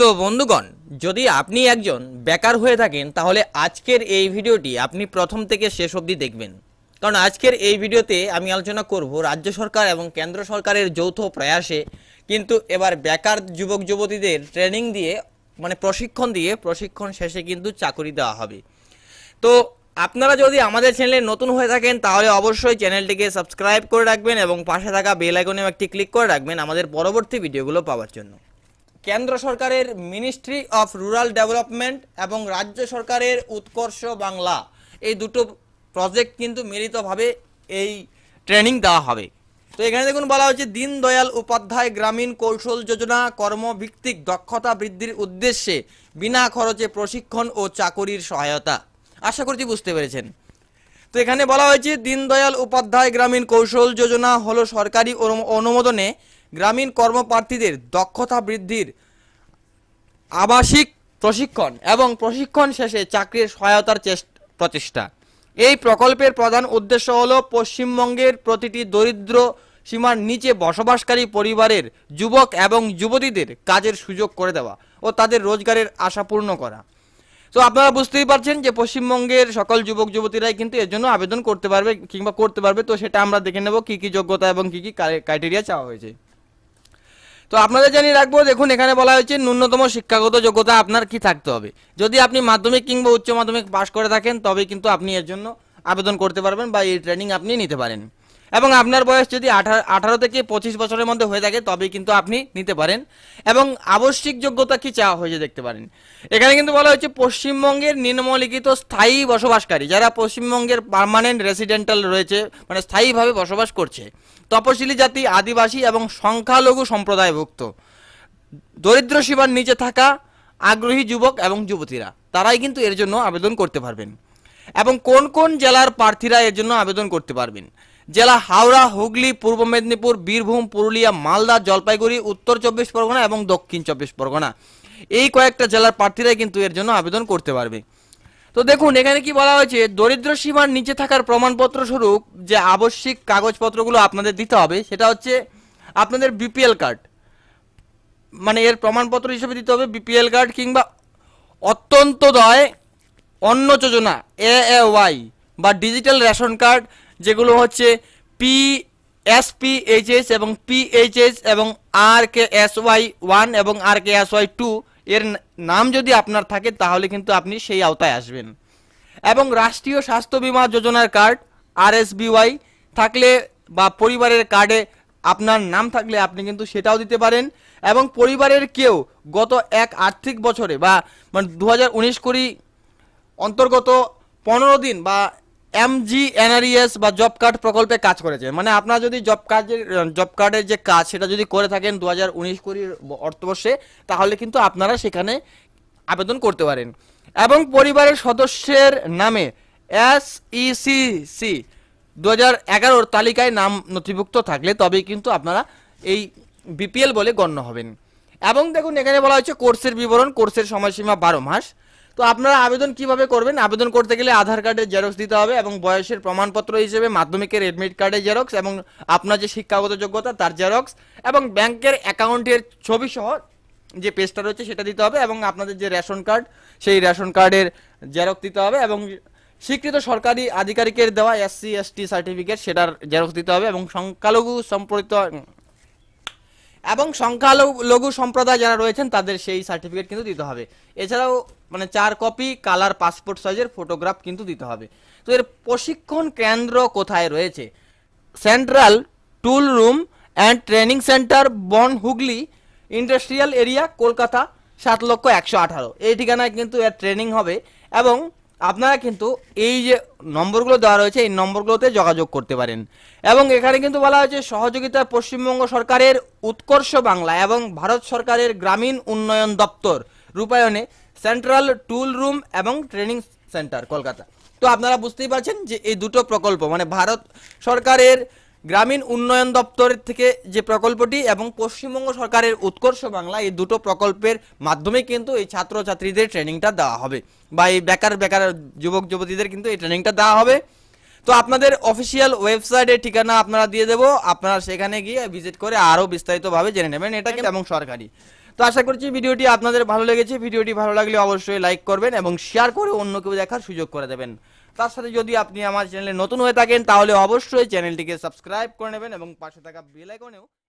তো বন্ধুগণ যদি আপনি একজন বেকার হয়ে থাকেন তাহলে আজকের এই ভিডিওটি আপনি প্রথম থেকে শেষ অবধি দেখবেন কারণ আজকের এই ভিডিওতে আমি আলোচনা করব রাজ্য সরকার এবং কেন্দ্র সরকারের যৌথ প্রয়াসে কিন্তু এবার বেকার যুবক যুবতীদের ট্রেনিং দিয়ে মানে প্রশিক্ষণ দিয়ে প্রশিক্ষণ শেষে কিন্তু চাকরি দেওয়া হবে তো আপনারা যদি আমাদের চ্যানেলে নতুন হয়ে থাকেন তাহলে অবশ্যই চ্যানেলটিকে সাবস্ক্রাইব করে রাখবেন এবং পাশে থাকা বেল আইকনেও একটি ক্লিক করে রাখবেন আমাদের পরবর্তী ভিডিওগুলো পাওয়ার জন্য কেন্দ্র সরকারের মিনিস্ট্রি অফ রুরাল ডেভেলপমেন্ট এবং রাজ্য সরকারের উৎকর্ষ বাংলা এই দুটো প্রজেক্ট কিন্তু মিলিতভাবে এই ট্রেনিং দেওয়া হবে তো এখানে দেখুন বলা হচ্ছে দীনদয়াল উপাধ্যায় গ্রামীণ কৌশল যোজনা কর্মভিত্তিক দক্ষতা বৃদ্ধির উদ্দেশ্যে বিনা খরচে প্রশিক্ষণ ও চাকরির সহায়তা আশা করছি বুঝতে পেরেছেন তো এখানে বলা হয়েছে দীনদয়াল উপাধ্যায় গ্রামীণ কৌশল যোজনা হলো সরকারি অনুমোদনে গ্রামীণ কর্মপ্রার্থীদের দক্ষতা বৃদ্ধির আবাসিক প্রশিক্ষণ এবং প্রশিক্ষণ শেষে চাকরির সহায়তার প্রচেষ্টা এই প্রকল্পের প্রধান উদ্দেশ্য হল পশ্চিমবঙ্গের প্রতিটি দরিদ্র সীমার নিচে বসবাসকারী পরিবারের যুবক এবং যুবতীদের কাজের সুযোগ করে দেওয়া ও তাদের রোজগারের আশা পূর্ণ করা তো আপনারা বুঝতেই পারছেন যে পশ্চিমবঙ্গের সকল যুবক যুবতীরাই কিন্তু এর জন্য আবেদন করতে পারবে কিংবা করতে পারবে তো সেটা আমরা দেখে নেব কী কী যোগ্যতা এবং কী কী ক্রাইটেরিয়া চাওয়া হয়েছে তো আপনাদের জানিয়ে রাখবো দেখুন এখানে বলা হয়েছে ন্যূনতম শিক্ষাগত যোগ্যতা আপনার কি থাকতে হবে যদি আপনি মাধ্যমিক কিংবা উচ্চ মাধ্যমিক পাশ করে থাকেন তবে কিন্তু আপনি এর জন্য আবেদন করতে পারবেন বা এই ট্রেনিং আপনি নিতে পারেন এবং আপনার বয়স যদি আঠারো থেকে পঁচিশ বছরের মধ্যে হয়ে থাকে তবে কিন্তু আপনি নিতে পারেন এবং আবশ্যিক যোগ্যতা কি চাওয়া হয়েছে দেখতে পারেন এখানে কিন্তু বলা হয়েছে পশ্চিমবঙ্গের নিম্নলিখিত স্থায়ী বসবাসকারী যারা পশ্চিমবঙ্গের পারমানেন্ট রেসিডেন্টাল রয়েছে মানে স্থায়ীভাবে বসবাস করছে তপশিলি জাতি আদিবাসী এবং সংখ্যালঘু সম্প্রদায়ভুক্ত দরিদ্র সীমার নিচে থাকা আগ্রহী যুবক এবং যুবতীরা তারাই কিন্তু এর জন্য আবেদন করতে পারবেন এবং কোন কোন জেলার প্রার্থীরা এর জন্য আবেদন করতে পারবেন জেলা হাওড়া হুগলি পূর্ব মেদিনীপুর বীরভূম পুরুলিয়া মালদা জলপাইগুড়ি উত্তর চব্বিশ পরগনা এবং দক্ষিণ চব্বিশ পরগনা এই কয়েকটা জেলার প্রার্থীরাই কিন্তু এর জন্য আবেদন করতে পারবে তো দেখুন এখানে কি বলা হয়েছে দরিদ্র সীমার নিচে থাকার প্রমাণপত্র স্বরূপ যে আবশ্যিক কাগজপত্রগুলো আপনাদের দিতে হবে সেটা হচ্ছে আপনাদের বিপিএল কার্ড মানে এর প্রমাণপত্র হিসেবে দিতে হবে বিপিএল কার্ড কিংবা অত্যন্ত দয় অন্ন যোজনা এ ওয়াই বা ডিজিটাল রেশন কার্ড যেগুলো হচ্ছে P S P H S এবং পি এইচ এস এবং R K S Y one এবং R K S Y two এর নাম যদি আপনার থাকে তাহলে কিন্তু আপনি সেই আওতায় আসবেন এবং রাষ্ট্রীয় স্বাস্থ্য বিমা যোজনার কার্ড আর এস ওয়াই থাকলে বা পরিবারের কার্ডে আপনার নাম থাকলে আপনি কিন্তু সেটাও দিতে পারেন এবং পরিবারের কেউ গত এক আর্থিক বছরে বা মানে দু হাজার উনিশ কুড়ি অন্তর্গত পনেরো দিন বা এমজি এনআরএস e বা জব কার্ড প্রকল্পে কাজ করেছে মানে আপনারা যদি জব কার্ডের জব কার্ডের যে কাজ সেটা যদি করে থাকেন দু হাজার উনিশ কুড়ির অর্থবর্ষে তাহলে কিন্তু আপনারা সেখানে আবেদন করতে পারেন এবং পরিবারের সদস্যের নামে এস সি e দু হাজার এগারোর তালিকায় নাম নথিভুক্ত থাকলে তবেই কিন্তু আপনারা এই বিপিএল বলে গণ্য হবেন এবং দেখুন এখানে বলা হয়েছে কোর্সের বিবরণ কোর্সের সময়সীমা বারো মাস তো আপনারা আবেদন কিভাবে করবেন আবেদন করতে গেলে আধার কার্ডের জেরক্স দিতে হবে এবং বয়সের প্রমাণপত্র হিসেবে মাধ্যমিকের এডমিট কার্ডের জেরক্স এবং আপনার যে শিক্ষাগত যোগ্যতা তার জেরক্স এবং ব্যাংকের অ্যাকাউন্টের ছবি সহ যে পেজটা রয়েছে সেটা দিতে হবে এবং আপনাদের যে রেশন কার্ড সেই রেশন কার্ডের জেরক্স দিতে হবে এবং স্বীকৃত সরকারি আধিকারিকের দেওয়া এসসি এসটি সার্টিফিকেট সেটার জেরক্স দিতে হবে এবং সংখ্যালঘু সম্পর্কিত এবং সংখ্যালঘু সম্প্রদায় যারা রয়েছেন তাদের সেই সার্টিফিকেট কিন্তু দিতে হবে এছাড়াও মানে চার কপি কালার পাসপোর্ট সাইজের ফটোগ্রাফ কিন্তু দিতে হবে তো এর প্রশিক্ষণ কেন্দ্র কোথায় রয়েছে central tool room and training centre Bonhooghly industrial area Kolkata সাত লক্ষ একশো আঠারো এই ঠিকানায় কিন্তু এর ট্রেনিং হবে এবং আপনারা কিন্তু এই যে নম্বরগুলো দেওয়া রয়েছে এই নম্বরগুলোতে যোগাযোগ করতে পারেন এবং এখানে কিন্তু বলা হয়েছে সহযোগিতা পশ্চিমবঙ্গ সরকারের উৎকর্ষ বাংলা এবং ভারত সরকারের গ্রামীণ উন্নয়ন দপ্তর রূপায়ণে সেন্ট্রাল টুল রুম এবং ট্রেনিং সেন্টার কলকাতা তো আপনারা বুঝতেই পারছেন যে এই দুটো প্রকল্প মানে ভারত সরকারের গ্রামীণ উন্নয়ন দপ্তরের থেকে যে প্রকল্পটি এবং পশ্চিমবঙ্গ সরকারের উৎকর্ষ বাংলা এই দুটো প্রকল্পের মাধ্যমে কিন্তু এই ছাত্রছাত্রীদের ট্রেনিংটা দেওয়া হবে বা এই বেকার বেকার যুবক যুবতীদের কিন্তু এই ট্রেনিংটা দেওয়া হবে তো আপনাদের অফিসিয়াল ওয়েবসাইটের ঠিকানা আপনারা দিয়ে দেবো আপনারা সেখানে গিয়ে ভিজিট করে আরও বিস্তারিতভাবে জেনে নেবেন এটা কিন্তু এবং সরকারি তো আশা করছি ভিডিওটি আপনাদের ভালো লেগেছে ভিডিওটি ভালো লাগলে অবশ্যই লাইক করবেন এবং শেয়ার করে অন্য কেউ দেখার সুযোগ করে দেবেন তার সাথে যদি আপনি আমার চ্যানেলে নতুন হয়ে থাকেন তাহলে অবশ্যই চ্যানেলটিকে সাবস্ক্রাইব করে নেবেন এবং পাশে থাকা বেলাইকনেও